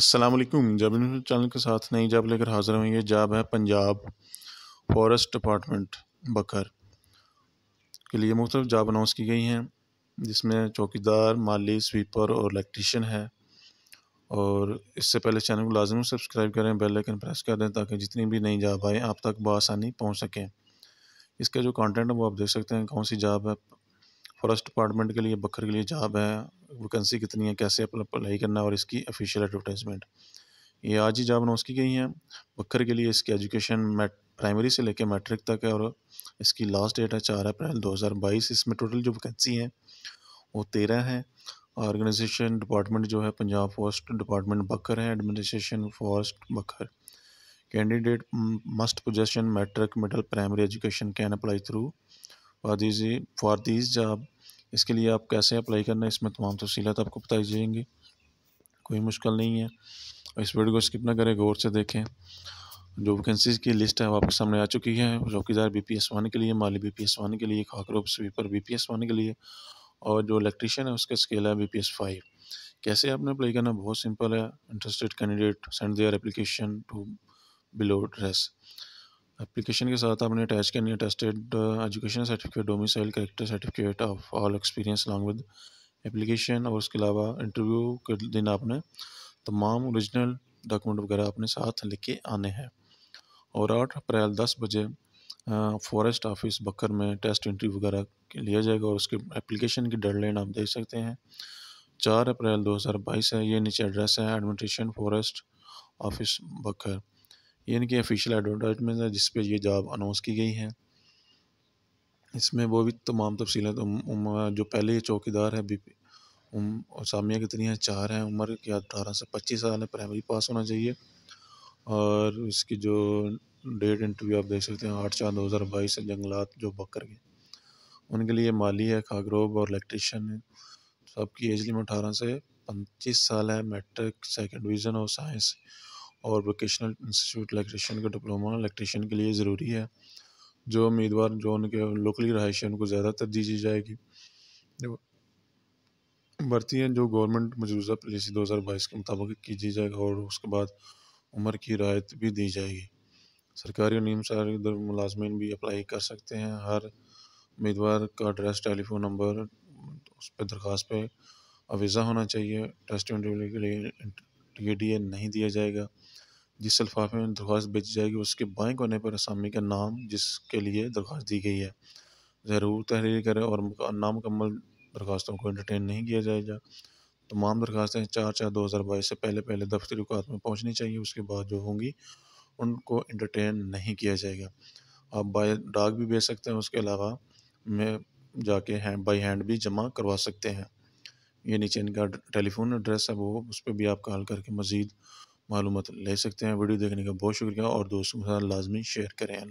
अस्सलाम वालेकुम जाब चैनल के साथ नई जाब लेकर हाज़िर हुई ये जाब है पंजाब फॉरेस्ट डिपार्टमेंट बकर के लिए मुख्तफ जाब अनाउंस की गई हैं जिसमें चौकीदार माली स्वीपर और इलेक्ट्रीशियन है और इससे पहले चैनल को लाजमी सब्सक्राइब करें बेल आइकन प्रेस कर दें ताकि जितनी भी नई जाब आए आप तक बसानी पहुँच सकें इसका जो कॉन्टेंट है वो आप देख सकते हैं कौन सी जाब है फॉरेस्ट डिपार्टमेंट के लिए बकर के लिए जाब है वैकेंसी कितनी है कैसे अप्लाई करना है और इसकी ऑफिशियल एडवर्टाइजमेंट ये आज ही जॉब अनाउंस की गई हैं बकर के लिए इसकी एजुकेशन मैट प्राइमरी से लेकर मैट्रिक तक है और इसकी लास्ट डेट है चार अप्रैल 2022 इसमें टोटल जो वैकेंसी हैं वो तेरह हैं ऑर्गेनाइजेशन डिपार्टमेंट जो है पंजाब फॉरेस्ट डिपार्टमेंट बकर है एडमिनिस्ट्रेशन फॉरेस्ट बकर candidate must possession matric middle primary education can apply through for this for this job इसके लिए आप कैसे अप्लाई करना है इसमें तमाम तफसीत तो आपको बताई जाएंगी कोई मुश्किल नहीं है और इस वीडियो को स्किप ना करें गौर से देखें जो वैकेंसीज की लिस्ट है वो आपके सामने आ चुकी है चौकीदार बी पी एस वन के लिए माली बी पी एस वन के लिए खाकरोप sweeper B P S one के लिए और जो इलेक्ट्रीशियन है उसका स्केल है बी पी एस फाइव कैसे आपने अप्लाई करना बहुत सिंपल है interested candidate send their application to below address application के साथ आपने अटैच करनी है attested education certificate domicile character certificate of all experience along with application और उसके अलावा इंटरव्यू के दिन आपने तमाम ओरिजिनल डॉक्यूमेंट वगैरह अपने साथ लेके आने हैं और आठ अप्रैल दस बजे फॉरेस्ट ऑफिस बकर में टेस्ट इंटरव्यू वगैरह लिया जाएगा और उसके एप्लीकेशन की डेडलाइन आप देख सकते हैं चार अप्रैल बाईस है ये नीचे एड्रेस है एडमिनिस्ट्रेशन फॉरेस्ट ऑफिस बकर ये इनकी ऑफिशियल एडवर्टाइजमेंट है जिसपे ये जॉब अनाउंस की गई है इसमें वो भी तमाम तफसीत तो जो पहले ये चौकीदार है बी पी सामिया कितनी है चार हैं उम्र की अठारह से पच्चीस साल है प्राइमरी पास होना चाहिए और इसकी जो डेट इंटरव्यू आप देख सकते हैं आठ चार दो हज़ार बाईस जंगलात जो बकर के उनके लिए माली है खागरोब और इलेक्ट्रिशन है सबकी एज लिमिट अठारह से पच्चीस साल है मेट्रिक सेकेंड डिवीज़न और साइंस और वोकेशनल इंस्टीट्यूट इलेक्ट्रिशियन का डिप्लोमा इलेक्ट्रिशियन के लिए ज़रूरी है जो उम्मीदवार जो उनके लोकली रहाइश है उनको ज़्यादा तरजीह दी जाएगी भर्ती हैं जो गवर्नमेंट मौजूदा पॉलिसी दो हज़ार बाईस के मुताबिक की दी जाएगी और उसके बाद उम्र की रायत भी दी जाएगी सरकारी और नीम सरकारी मुलाजमन भी अप्लाई कर सकते हैं हर उम्मीदवार का एड्रेस टेलीफोन नंबर उस पर दरख्वास्त पे अवीज़ा होना चाहिए टेस्ट इंटरव्यू के लिए ये डी ए नहीं दिया जाएगा जिस लफाफे में दरख्वास्त भेजी जाएगी उसके बाएँ कोने पर असामी का नाम जिसके लिए दरख्वास्त दी गई है ज़रूर तहरीर करें और नामकम्मल दरख्वास्तों को इंटरटेन नहीं किया जाएगा तमाम दरख्वास्तें चार चार दो हज़ार बाईस से पहले पहले दफ्तरी अवकात में पहुँचनी चाहिए उसके बाद जो होंगी उनको इंटरटेन नहीं किया जाएगा आप बाय डाक भी भेज सकते हैं उसके अलावा में जाके हैं बाई हैंड भी जमा करवा सकते हैं ये नीचे इनका टेलीफोन एड्रेस है वो उस पर भी आप कॉल करके मज़ीद मालूम ले सकते हैं वीडियो देखने का बहुत शुक्रिया और दोस्तों के साथ लाजमी शेयर करें